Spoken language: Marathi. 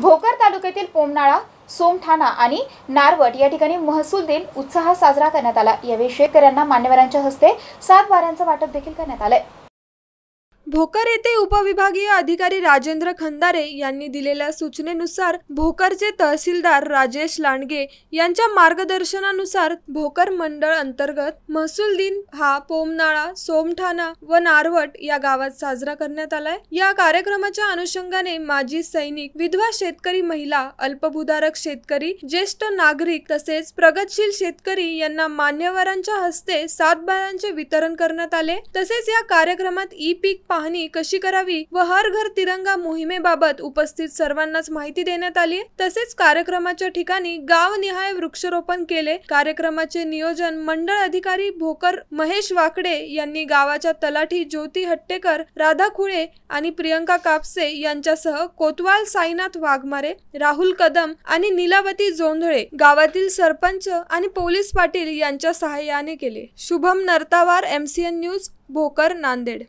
भोकर तालुक्यातील पोमनाळा सोमठाणा आणि नारवट या ठिकाणी महसूल दिन उत्साहात साजरा करण्यात आला यावेळी शेतकऱ्यांना मान्यवरांच्या हस्ते सात वाऱ्यांचं वाटप देखील करण्यात आलंय भोकर येथे उपविभागीय अधिकारी राजेंद्र खंदारे यांनी दिलेल्या सूचनेनुसार भोकरचे तहसीलदार राजेश लांडगे यांच्या मार्गदर्शनानुसार भोकर मंडळ अंतर्गत महसूल दिन हा पोमनाळा सोमठाणा व नारवट या गावात साजरा करण्यात आलाय या कार्यक्रमाच्या अनुषंगाने माजी सैनिक विधवा शेतकरी महिला अल्पभूधारक शेतकरी ज्येष्ठ नागरिक तसेच प्रगतशील शेतकरी यांना मान्यवरांच्या हस्ते सात बारांचे वितरण करण्यात आले तसेच या कार्यक्रमात ई पीक पाहणी कशी करावी व हर घर तिरंगा मोहिमेबाबत उपस्थित सर्वांनाच माहिती देण्यात आली तसेच कार्यक्रमाच्या ठिकाणी गावनिहाय वृक्षारोपण केले कार्यक्रमाचे नियोजन मंडळ अधिकारी भोकर महेश वाकडे यांनी गावाच्या तलाठी ज्योती हट्टेकर राधा खुळे आणि प्रियंका कापसे यांच्यासह कोतवाल साईनाथ वाघमारे राहुल कदम आणि नीलावती जोंधळे गावातील सरपंच आणि पोलीस पाटील यांच्या सहाय्याने केले शुभम नर्तावार एन न्यूज भोकर नांदेड